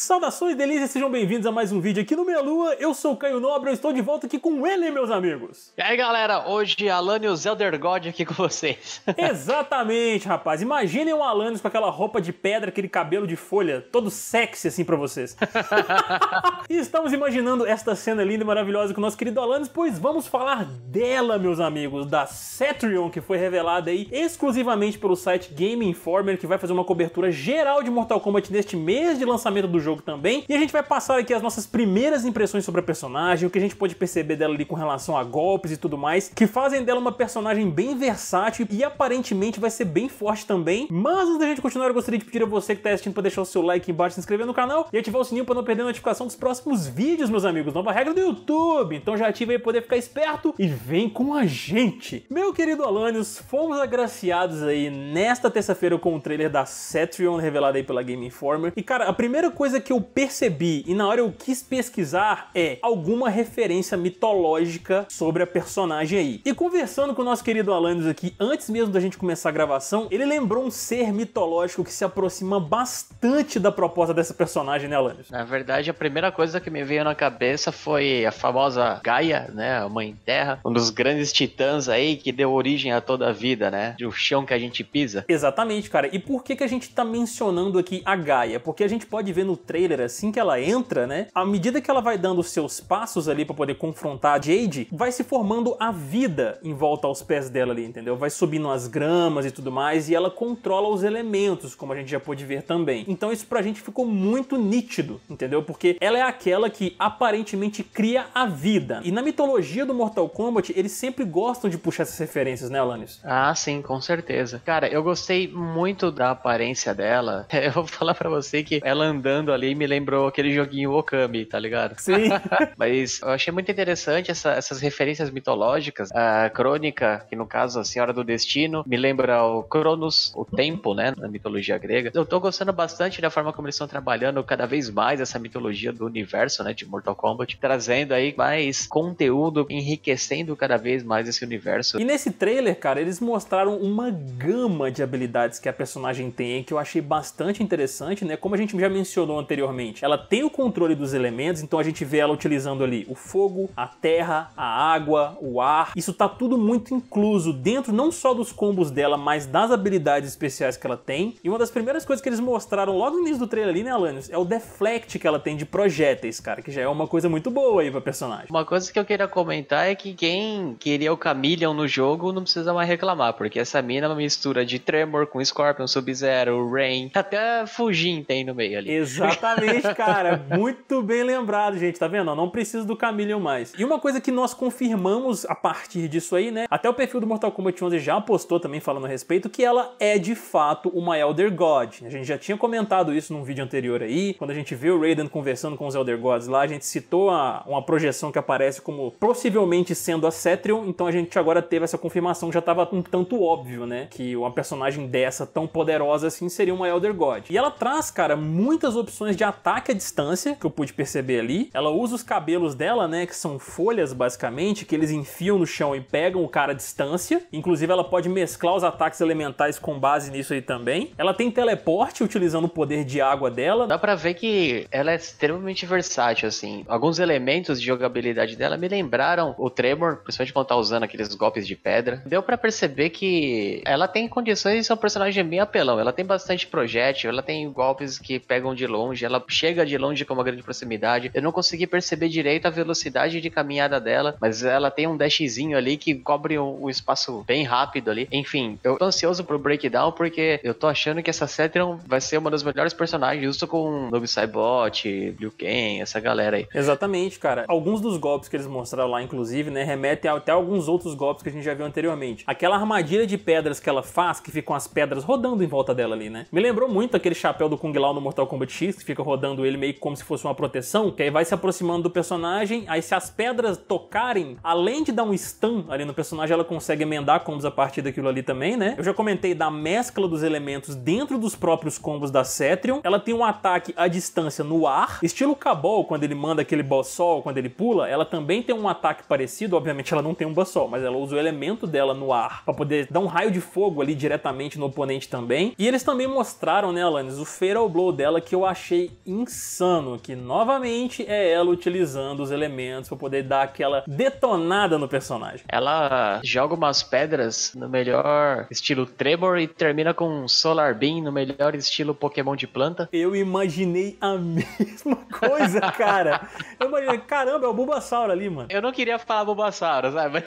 Saudações delícias, sejam bem-vindos a mais um vídeo aqui no Meia Lua. Eu sou o Caio Nobre, eu estou de volta aqui com ele, meus amigos. E aí, galera, hoje Alan e o Zelder God aqui com vocês. Exatamente, rapaz. Imaginem um Alanis com aquela roupa de pedra, aquele cabelo de folha, todo sexy assim para vocês. e estamos imaginando esta cena linda e maravilhosa com o nosso querido Alanis, pois vamos falar dela, meus amigos, da Cetrion, que foi revelada aí exclusivamente pelo site Game Informer, que vai fazer uma cobertura geral de Mortal Kombat neste mês de lançamento do jogo jogo também. E a gente vai passar aqui as nossas primeiras impressões sobre a personagem, o que a gente pode perceber dela ali com relação a golpes e tudo mais, que fazem dela uma personagem bem versátil e aparentemente vai ser bem forte também. Mas antes da gente continuar, eu gostaria de pedir a você que está assistindo para deixar o seu like embaixo, se inscrever no canal e ativar o sininho para não perder a notificação dos próximos vídeos, meus amigos. Nova regra do YouTube. Então já ativa aí para poder ficar esperto e vem com a gente. Meu querido Alanios, fomos agraciados aí nesta terça-feira com o trailer da Cetrion revelado aí pela Game Informer. E cara, a primeira coisa coisa que eu percebi e na hora eu quis pesquisar é alguma referência mitológica sobre a personagem aí. E conversando com o nosso querido Alanis aqui, antes mesmo da gente começar a gravação, ele lembrou um ser mitológico que se aproxima bastante da proposta dessa personagem, né, Alanis? Na verdade, a primeira coisa que me veio na cabeça foi a famosa Gaia, né, a Mãe Terra, um dos grandes titãs aí que deu origem a toda a vida, né, do chão que a gente pisa. Exatamente, cara. E por que, que a gente tá mencionando aqui a Gaia? Porque a gente pode ver no trailer, assim que ela entra, né? À medida que ela vai dando os seus passos ali para poder confrontar a Jade, vai se formando a vida em volta aos pés dela ali, entendeu? Vai subindo as gramas e tudo mais, e ela controla os elementos, como a gente já pôde ver também. Então isso pra gente ficou muito nítido, entendeu? Porque ela é aquela que aparentemente cria a vida. E na mitologia do Mortal Kombat, eles sempre gostam de puxar essas referências, né, Alanis? Ah, sim, com certeza. Cara, eu gostei muito da aparência dela. Eu vou falar para você que ela andando falando ali me lembrou aquele joguinho Okami, tá ligado? Sim. Mas eu achei muito interessante essa, essas referências mitológicas. A crônica, que no caso a Senhora do Destino, me lembra o Cronos, o tempo, né? Na mitologia grega. Eu tô gostando bastante da forma como eles estão trabalhando cada vez mais essa mitologia do universo, né? De Mortal Kombat, trazendo aí mais conteúdo, enriquecendo cada vez mais esse universo. E nesse trailer, cara, eles mostraram uma gama de habilidades que a personagem tem, que eu achei bastante interessante, né? Como a gente já mencionou anteriormente. Ela tem o controle dos elementos, então a gente vê ela utilizando ali o fogo, a terra, a água, o ar. Isso tá tudo muito incluso dentro não só dos combos dela, mas das habilidades especiais que ela tem. E uma das primeiras coisas que eles mostraram logo no início do trailer ali, né, Alanios, é o deflect que ela tem de projéteis, cara, que já é uma coisa muito boa aí pra personagem. Uma coisa que eu queria comentar é que quem queria o Chameleon no jogo não precisa mais reclamar, porque essa mina é uma mistura de Tremor com Scorpion, Sub-Zero, Rain, tá até fugir tem no meio ali. Exato. Exatamente, cara. Muito bem lembrado, gente. Tá vendo? Não precisa do Camillion mais. E uma coisa que nós confirmamos a partir disso aí, né? Até o perfil do Mortal Kombat 11 já postou também falando a respeito que ela é de fato uma Elder God. A gente já tinha comentado isso num vídeo anterior aí. Quando a gente viu o Raiden conversando com os Elder Gods lá, a gente citou a, uma projeção que aparece como possivelmente sendo a Cetrion. Então a gente agora teve essa confirmação, já tava um tanto óbvio, né? Que uma personagem dessa tão poderosa assim seria uma Elder God. E ela traz, cara, muitas opções opções de ataque à distância, que eu pude perceber ali. Ela usa os cabelos dela, né, que são folhas basicamente, que eles enfiam no chão e pegam o cara à distância. Inclusive ela pode mesclar os ataques elementais com base nisso aí também. Ela tem teleporte utilizando o poder de água dela. Dá para ver que ela é extremamente versátil assim. Alguns elementos de jogabilidade dela me lembraram o Tremor, principalmente quando tá usando aqueles golpes de pedra. Deu para perceber que ela tem condições de é ser um personagem bem apelão. Ela tem bastante projétil, ela tem golpes que pegam de longe longe, ela chega de longe com uma grande proximidade. Eu não consegui perceber direito a velocidade de caminhada dela, mas ela tem um dashzinho ali que cobre o, espaço bem rápido ali. Enfim, eu tô ansioso pro breakdown porque eu tô achando que essa Cetron vai ser uma das melhores personagens, justo com Noob Saibot, Liu Kang, essa galera aí. Exatamente, cara. Alguns dos golpes que eles mostraram lá, inclusive, né, remetem até alguns outros golpes que a gente já viu anteriormente. Aquela armadilha de pedras que ela faz, que ficam as pedras rodando em volta dela ali, né? Me lembrou muito aquele chapéu do Kung Lao no Mortal Kombat X, que fica rodando ele meio que como se fosse uma proteção, que aí vai se aproximando do personagem, aí se as pedras tocarem, além de dar um stun ali no personagem, ela consegue emendar combos a partir daquilo ali também, né? Eu já comentei da mescla dos elementos dentro dos próprios combos da Cetrion. Ela tem um ataque à distância no ar, estilo Cabal, quando ele manda aquele bossol, quando ele pula, ela também tem um ataque parecido, obviamente ela não tem um bossol, mas ela usa o elemento dela no ar para poder dar um raio de fogo ali diretamente no oponente também. E eles também mostraram, né, Alanis, o Feral Blow dela que eu achei achei insano, que novamente é ela utilizando os elementos para poder dar aquela detonada no personagem. Ela joga umas pedras no melhor estilo Tremor e termina com um Solar Beam no melhor estilo Pokémon de planta. Eu imaginei a mesma coisa, cara. Eu imaginei, caramba, é o Bulbasaur ali, mano. Eu não queria falar Bulbasaur, sabe?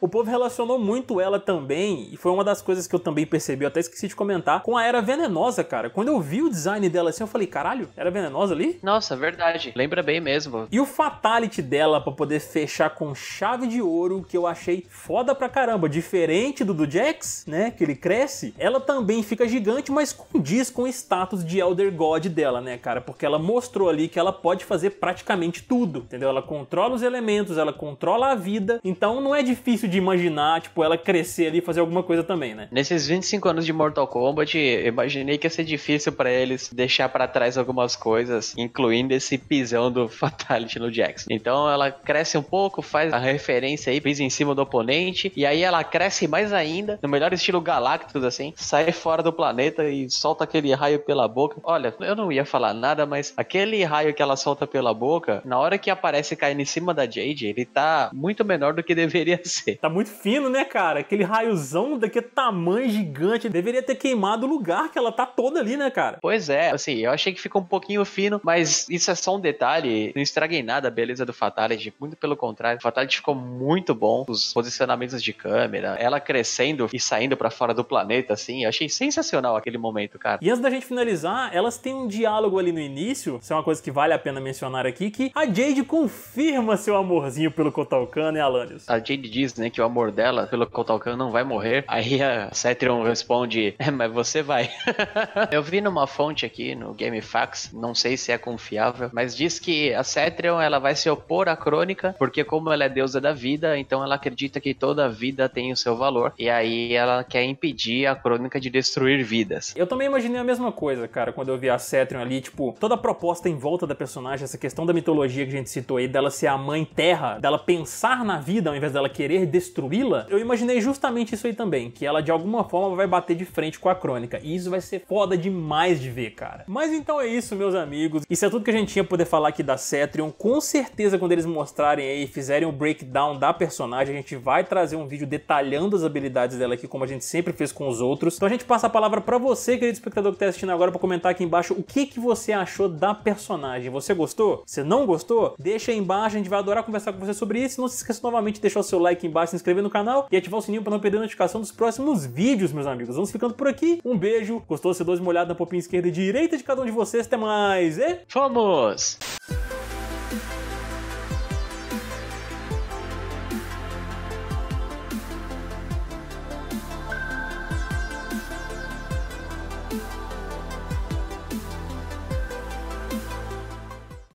o povo relacionou muito ela também, e foi uma das coisas que eu também percebi, eu até esqueci de comentar, com a Era Venenosa, cara. Quando eu vi o design dela assim, eu falei, caralho, era venenosa ali? Nossa, verdade. Lembra bem mesmo. E o fatality dela para poder fechar com chave de ouro, que eu achei foda pra caramba. Diferente do do Jax, né? Que ele cresce, ela também fica gigante, mas condiz com o status de Elder God dela, né, cara? Porque ela mostrou ali que ela pode fazer praticamente tudo, entendeu? Ela controla os elementos, ela controla a vida, então não é difícil de imaginar, tipo, ela crescer ali e fazer alguma coisa também, né? Nesses 25 anos de Mortal Kombat, imaginei que ia ser difícil para eles deixar para trás traz algumas coisas, incluindo esse pisão do Fatality no Jackson. Então ela cresce um pouco, faz a referência aí, pisa em cima do oponente, e aí ela cresce mais ainda, no melhor estilo Galactus, assim, sai fora do planeta e solta aquele raio pela boca. Olha, eu não ia falar nada, mas aquele raio que ela solta pela boca, na hora que aparece caindo em cima da Jade, ele tá muito menor do que deveria ser. Tá muito fino, né, cara? Aquele raiozão daquele tamanho gigante, deveria ter queimado o lugar que ela tá toda ali, né, cara? Pois é, assim, eu achei achei que ficou um pouquinho fino, mas isso é só um detalhe. Não estraguei nada a beleza do Fatality, muito pelo contrário. O Fatality ficou muito bom, os posicionamentos de câmera, ela crescendo e saindo para fora do planeta, assim. Eu achei sensacional aquele momento, cara. E antes da gente finalizar, elas têm um diálogo ali no início, isso é uma coisa que vale a pena mencionar aqui, que a Jade confirma seu amorzinho pelo Kotalkan e né, Alanis. A Jade diz, né, que o amor dela pelo Kotalkan não vai morrer. Aí a Cetrion responde, é, mas você vai. Eu vi numa fonte aqui no Game Fax, não sei se é confiável, mas diz que a Cetrion ela vai se opor à crônica, porque como ela é deusa da vida, então ela acredita que toda vida tem o seu valor, e aí ela quer impedir a crônica de destruir vidas. Eu também imaginei a mesma coisa, cara, quando eu vi a Cetrion ali, tipo, toda a proposta em volta da personagem, essa questão da mitologia que a gente citou aí, dela ser a mãe terra, dela pensar na vida ao invés dela querer destruí-la, eu imaginei justamente isso aí também, que ela de alguma forma vai bater de frente com a crônica, e isso vai ser foda demais de ver, cara. Mas então então é isso, meus amigos. Isso é tudo que a gente tinha poder falar aqui da Cetrion. Com certeza, quando eles mostrarem aí e fizerem o breakdown da personagem, a gente vai trazer um vídeo detalhando as habilidades dela aqui, como a gente sempre fez com os outros. Então a gente passa a palavra para você, querido espectador que está assistindo agora, para comentar aqui embaixo o que, que você achou da personagem. Você gostou? Você não gostou? Deixa aí embaixo, a gente vai adorar conversar com você sobre isso. Não se esqueça novamente de deixar o seu like embaixo, se inscrever no canal e ativar o sininho para não perder a notificação dos próximos vídeos, meus amigos. Vamos ficando por aqui. Um beijo. Gostou? Se é dois molhados na popinha esquerda e direita de cada um de vocês vocês. Até mais e. Fomos!